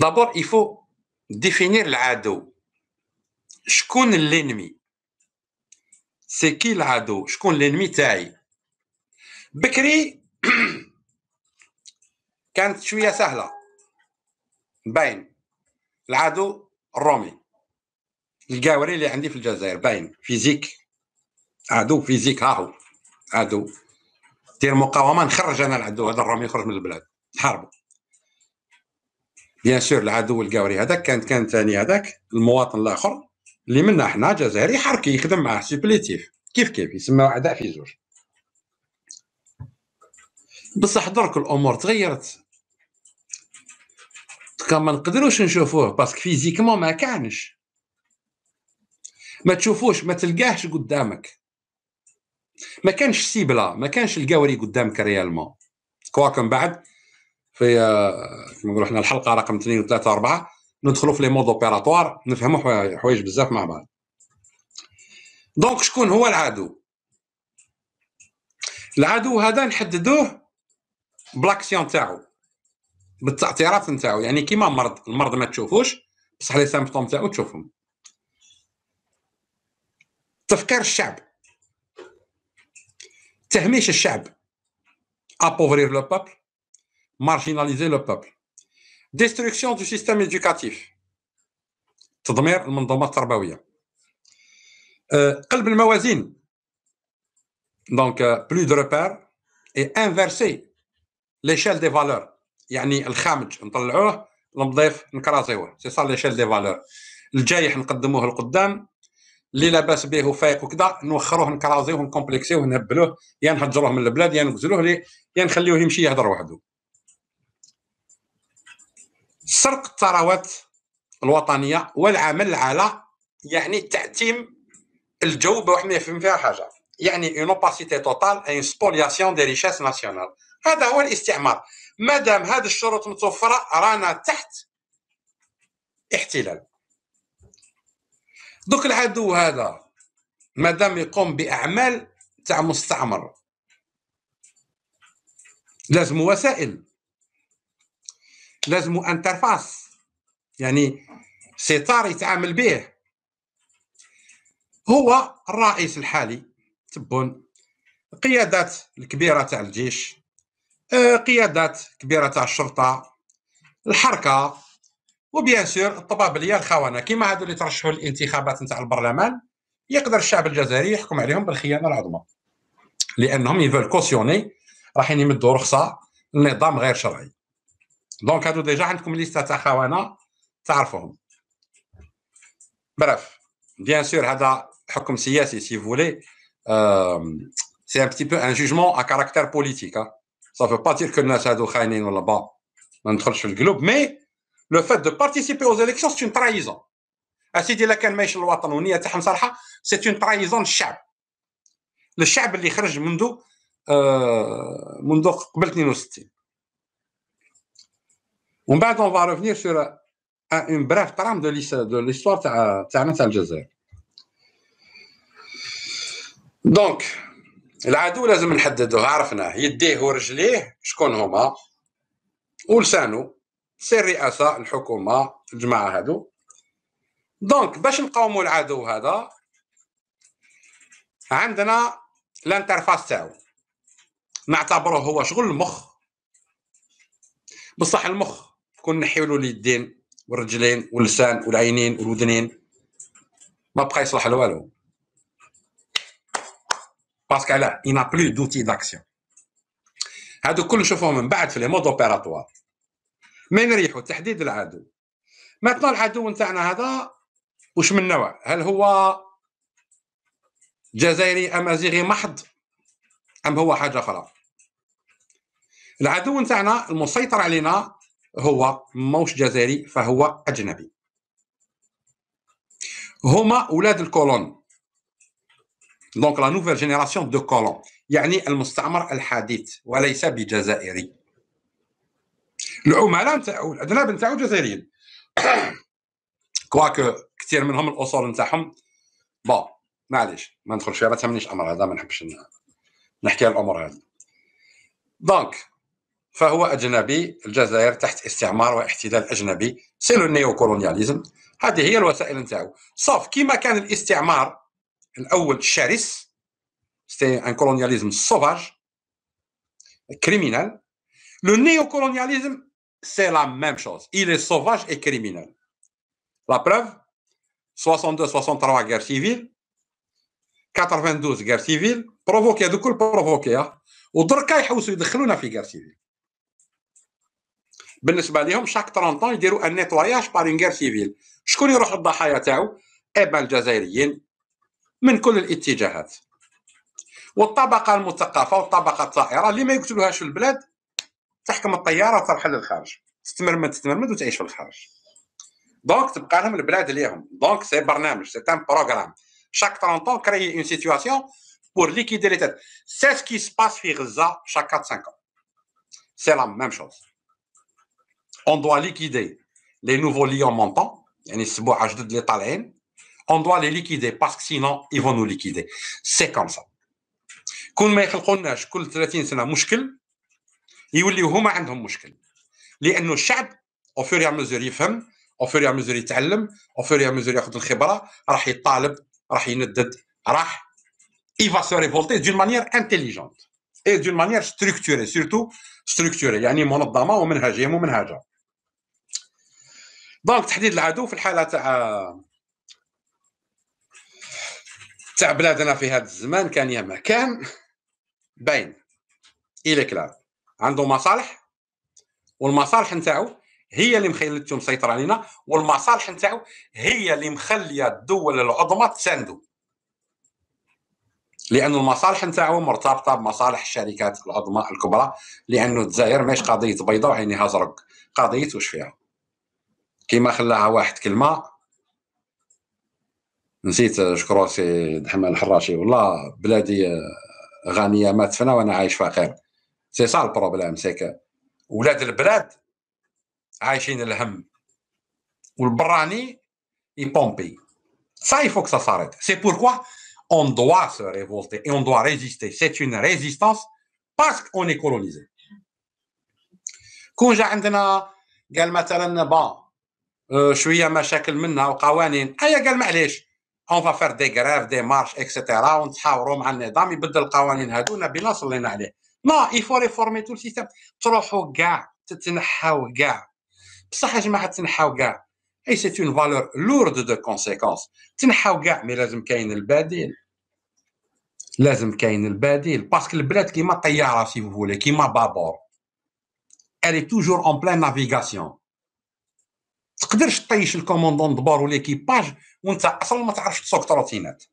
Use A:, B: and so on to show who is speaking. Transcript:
A: دابور يفو ديفينير العدو شكون لينمي سي كي العدو شكون لينمي تاعي بكري كانت شويه سهله باين العدو الرومي القاوري اللي عندي في الجزائر باين فيزيك عدو فيزيك هاهو عدو دير مقاومه نخرج انا العدو هذا الرومي يخرج من البلاد نحاربو بيان سور العدو القوري هذاك كان كان ثاني هذاك المواطن الاخر اللي منا حنا جزائري حركي يخدم معاه سوبليتيف كيف كيف يسمى اعداء في زوج بصح درك الامور تغيرت كان ما نقدروش نشوفوه باسكو فيزيكمون ما كانش ما تشوفوش ما تلقاهش قدامك ما كانش سيبلا ما كانش القوري قدامك ريالمون كواكم بعد في آه، كما نقولوا حنا الحلقه رقم 2 و 3 و 4 ندخلوا في لي مود اوبيراتوار نفهموا حوايج بزاف مع بعض دونك شكون هو العدو العدو هذا نحددوه بلاكسيون تاعو بالتعطيرات نتاعو يعني كيما مرض المرض ما تشوفوش بصح لي سامبتوم تاعو تشوفهم تفكير الشعب تهميش الشعب ابوفرير لو بابل marginaliser le peuple. Destruction du système éducatif. تدمير المنظومه التربويه قلب الموازين دونك بلو دو repères اي inverser ليشيل دي فالور يعني الخامج نطلعوه المضيف نكرازيوه سي صار ليشيل دي فالور الجايح نقدموه القدام اللي لاباس به وفايق وكذا نوخروه نكرازيوه نكومبليكسيوه نهبلوه يا نهجروه من البلاد يا نغزلوه يا نخليوه يمشي يهضر وحده سرق الثروات الوطنيه والعمل على يعني تعتيم الجو بواحد ما يفهم فيها حاجه يعني اون اوباسيتي توتال اي سبولياسيون دي ريشاس ناسيونال هذا هو الاستعمار مادام هذه الشروط متوفره رانا تحت احتلال دوك العدو هذا مادام يقوم باعمال تاع مستعمر لازم وسائل لازم انترفاس يعني سيطار يتعامل به هو الرئيس الحالي تبون قيادات الكبيره تاع الجيش آه، قيادات كبيره تاع الشرطه الحركه وبيان سور الطبابليه الخونه كيما هادو اللي ترشحوا للانتخابات نتاع البرلمان يقدر الشعب الجزائري يحكم عليهم بالخيانه العظمى لانهم يفول كوسيوني راحين يمدوا رخصه لنظام غير شرعي دونك هادو ديجا عندكم ليستا تاع خوانا تعرفوهم براف بيان سور هذا حكم سياسي سي فولي سي ان بتي بو ان جوجمون ا كاركتير بوليتيك سا فو با دير كو الناس هادو خاينين ولا با ما ندخلش في القلوب مي لو فات دو بارتيسيبي اوز اليكسيون سي اون ترايزون اسيدي لا كان ماشي والنيه تاعهم صالحه سي اون ترايزون للشعب للشعب اللي خرج منذ منذ قبل 62 ومن بعد اون فا ريفونير سور اون بريف قرام دو دو ليستوار تاع تاعنا تاع الجزائر دونك العدو لازم نحددوه عرفناه يديه ورجليه شكون هما ولسانو سي الرئاسه الحكومه الجماعه هادو دونك باش نقاومو العدو هذا عندنا الانترفاس تاعو نعتبره هو شغل المخ بصح المخ كون نحيولو اليدين والرجلين واللسان والعينين والودنين ما بقى يصلح له والو باسكو علاه إنا بلو دوتي داكسيون هادو كل نشوفوهم من بعد في لي مود اوبيراتوار ما نريحو تحديد العدو ماتنا العدو نتاعنا هذا وش من نوع هل هو جزائري امازيغي محض ام هو حاجه اخرى العدو نتاعنا المسيطر علينا هو موش جزائري فهو أجنبي هما أولاد الكولون دونك لا نوفيل جينيراسيون دو كولون يعني المستعمر الحديث وليس بجزائري العملاء نتاعو الأجناب نتاعو جزائريين كواكو كثير منهم الأصول نتاعهم بون معليش ما ندخلش فيها ما تهمنيش الأمر هذا ما نحبش نحكي على هذه دونك فهو اجنبي الجزائر تحت استعمار واحتلال اجنبي سي لو نيو كولونياليزم هذه هي الوسائل نتاعو صاف كيما كان الاستعمار الاول شرس سي ان كولونياليزم سوفاج كريمينال لو نيو كولونياليزم سي لا ميم شوز الى سوفاج اي كريمينال لا بروف preuve 62 63 غير سيفيل 92 غير سيفيل بروفوكي هذوك البروفوكيها ودركا يحوسوا يدخلونا في غير سيفيل بالنسبه لهم شاك 30 يديروا ان نيتواياج بار اون سيفيل شكون يروح الضحايا تاعو ابا الجزائريين من كل الاتجاهات والطبقه المثقفه والطبقه الطائره اللي ما يقتلوهاش في البلاد تحكم الطياره وترحل للخارج تتمرمد تتمرمد وتعيش في الخارج دونك تبقى لهم البلاد ليهم دونك سي برنامج سي ان بروغرام شاك 30 كريي اون سيتواسيون بور ليكيدي لي تات سي سكي سباس في غزه شاك 4-5 سي لا ميم شوز On doit liquider les nouveaux liens montants, on doit les liquider parce que sinon, ils vont nous liquider. C'est comme ça. كون ما يخلقوناش كل 30 سنه مشكل يوليو هما عندهم مشكل لانه الشعب او فور مزور يفهم او فور مزور يتعلم او فور مزور ياخذ الخبره راح يطالب راح يندد راح il va se révolter d'une manière intelligente et d'une manière structurée surtout structurée يعني منظمه ومنهجيه ومنهجه دونك تحديد العدو في الحاله تاع تاع بلادنا في هذا الزمان كان يا ما كان باين الى كلاب عنده مصالح والمصالح نتاعو هي اللي مخليته مسيطر علينا والمصالح نتاعو هي اللي مخليه الدول العظمى تساندو لأن المصالح نتاعو مرتبطه بمصالح الشركات العظمى الكبرى لانه الجزائر ماهيش قضيه بيضاء وعينيها زرق قضيه واش فيها كيما خلاها واحد كلمه نسيت شكرا سي دحمان الحراشي والله بلادي آه، غنيه ما تفنى وانا عايش فقير سي سا البروبليم سي ولاد البلاد عايشين الهم والبراني يبومبي صاي il صارت سي بوركوا اون دوا سو ريفولتي اون دوا ريزيستي سي اون ريزيستونس باسك اوني كولونيزي كون جا عندنا قال مثلا بان Euh, شويه مشاكل منها وقوانين ايا قال معليش اون فا فير دي غراف دي مارش اكسيتيرا ونتحاوروا مع النظام يبدل القوانين هذونا بلا صلينا عليه نو فور ريفورمي تو سيستم تروحوا كاع تتنحاو كاع بصح يا جماعه تنحاو كاع اي سي اون فالور لورد دو كونسيكونس تنحاو كاع مي لازم كاين البديل لازم كاين البديل باسكو البلاد كيما طياره سي فولي كيما بابور الي توجور اون بلان نافيغاسيون تقدرش طيش الكوموندون دبار وليكيباج وانت اصلا ما تعرفش تسوق تروتينات